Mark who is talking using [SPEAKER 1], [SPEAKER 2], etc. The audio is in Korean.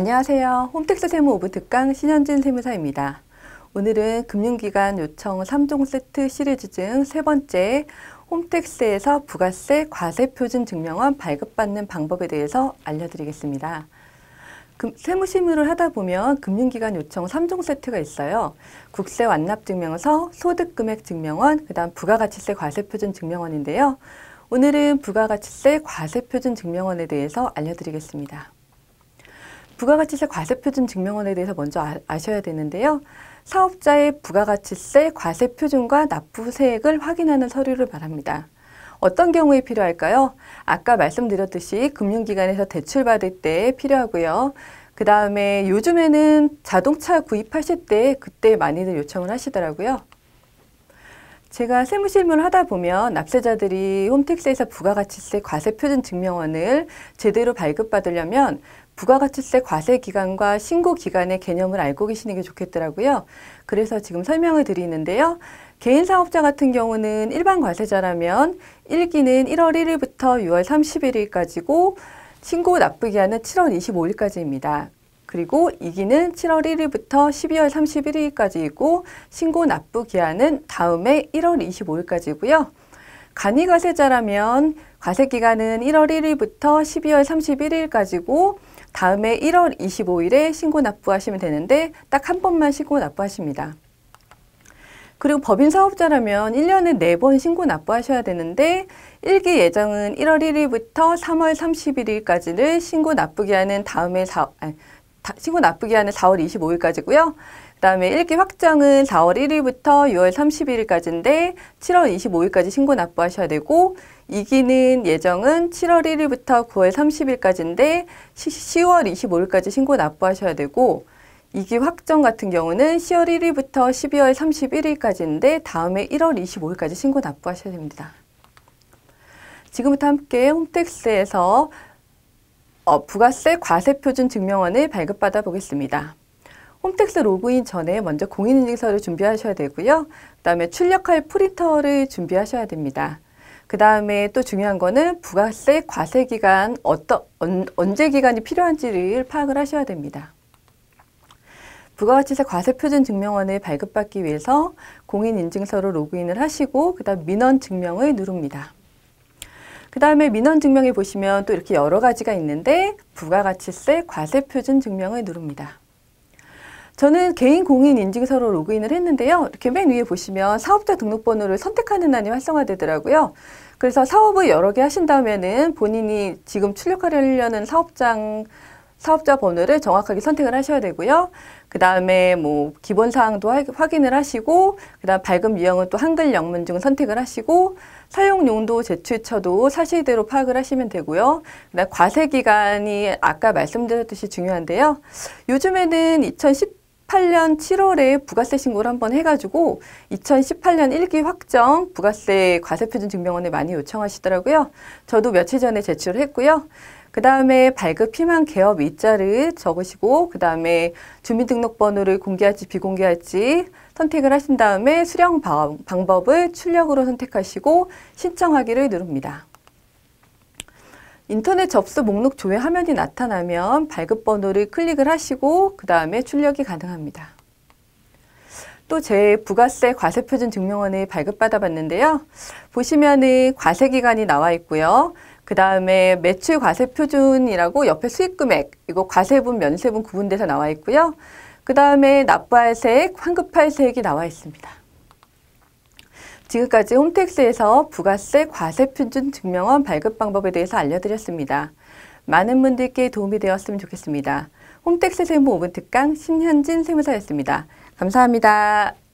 [SPEAKER 1] 안녕하세요. 홈택스 세무 오브 특강 신현진 세무사입니다. 오늘은 금융기관 요청 3종 세트 시리즈 중 세 번째 홈택스에서 부가세 과세표준 증명원 발급받는 방법에 대해서 알려드리겠습니다. 세무심의를 하다 보면 금융기관 요청 3종 세트가 있어요. 국세 완납 증명서, 소득금액 증명원, 그 다음 부가가치세 과세표준 증명원인데요. 오늘은 부가가치세 과세표준 증명원에 대해서 알려드리겠습니다. 부가가치세 과세표준 증명원에 대해서 먼저 아, 셔야 되는데요. 사업자의 부가가치세 과세표준과 납부세액을 확인하는 서류를 말합니다. 어떤 경우에 필요할까요? 아까 말씀드렸듯이 금융기관에서 대출받을 때 필요하고요. 그 다음에 요즘에는 자동차 구입하실 때 그때 많이들 요청을 하시더라고요. 제가 세무실무를 하다 보면 납세자들이 홈택스에서 부가가치세 과세표준 증명원을 제대로 발급받으려면 부가가치세 과세 기간과 신고 기간의 개념을 알고 계시는 게 좋겠더라고요. 그래서 지금 설명을 드리는데요. 개인 사업자 같은 경우는 일반 과세자라면 일기는 1월 1일부터 6월 31일까지고 신고 납부 기한은 7월 25일까지입니다. 그리고 이기는 7월 1일부터 12월 31일까지이고 신고 납부 기한은 다음해 1월 25일까지고요. 간이과세자라면 과세기간은 1월 1일부터 12월 31일까지고 다음에 1월 25일에 신고 납부하시면 되는데 딱 한 번만 신고 납부하십니다. 그리고 법인 사업자라면 1년에 4번 신고 납부하셔야 되는데 1기 예정은 1월 1일부터 3월 31일까지를 신고 납부 기한은 다음에 4, 아니, 신고 납부 기한은 4월 25일까지고요. 그다음에 일기 확정은 4월 1일부터 6월 31일까지인데 7월 25일까지 신고 납부하셔야 되고 이기는 예정은 7월 1일부터 9월 30일까지인데 10월 25일까지 신고 납부하셔야 되고 이기 확정 같은 경우는 10월 1일부터 12월 31일까지인데 다음에 1월 25일까지 신고 납부하셔야 됩니다. 지금부터 함께 홈택스에서 어, 부가세 과세표준 증명원을 발급받아 보겠습니다. 홈택스 로그인 전에 먼저 공인인증서를 준비하셔야 되고요. 그 다음에 출력할 프린터를 준비하셔야 됩니다. 그 다음에 또 중요한 거는 부가세 과세 기간 어떤 언제 기간이 필요한지를 파악을 하셔야 됩니다. 부가가치세 과세표준 증명원을 발급받기 위해서 공인인증서로 로그인을 하시고 그 다음 민원 증명을 누릅니다. 그 다음에 민원 증명에 보시면 또 이렇게 여러 가지가 있는데 부가가치세 과세표준 증명을 누릅니다. 저는 개인 공인 인증서로 로그인을 했는데요. 이렇게 맨 위에 보시면 사업자 등록번호를 선택하는 안이 활성화되더라고요. 그래서 사업을 여러 개 하신다면은 본인이 지금 출력하려는 사업장 사업자 번호를 정확하게 선택을 하셔야 되고요. 그 다음에 뭐 기본 사항도 확인을 하시고 그 다음 발급 유형은 또 한글 영문중 선택을 하시고 사용 용도 제출처도 사실대로 파악을 하시면 되고요. 그다음 과세 기간이 아까 말씀드렸듯이 중요한데요. 요즘에는 2010 2018년 7월에 부가세 신고를 한번 해가지고 2018년 1기 확정 부가세 과세표준 증명원에 많이 요청하시더라고요. 저도 며칠 전에 제출을 했고요. 그 다음에 발급 희망 개업 일자를 적으시고 그 다음에 주민등록번호를 공개할지 비공개할지 선택을 하신 다음에 수령 방법을 출력으로 선택하시고 신청하기를 누릅니다. 인터넷 접수 목록 조회 화면이 나타나면 발급 번호를 클릭을 하시고 그 다음에 출력이 가능합니다. 또제 부가세 과세표준 증명원을 발급받아 봤는데요. 보시면은 과세기간이 나와 있고요. 그 다음에 매출 과세표준이라고 옆에 수익금액, 이거 과세분, 면세분 구분돼서 나와 있고요. 그 다음에 납부할 세액, 환급할 세액이 나와 있습니다. 지금까지 홈택스에서 부가세 과세표준 증명원 발급 방법에 대해서 알려드렸습니다. 많은 분들께 도움이 되었으면 좋겠습니다. 홈택스 세무 5분 특강 신현진 세무사였습니다. 감사합니다.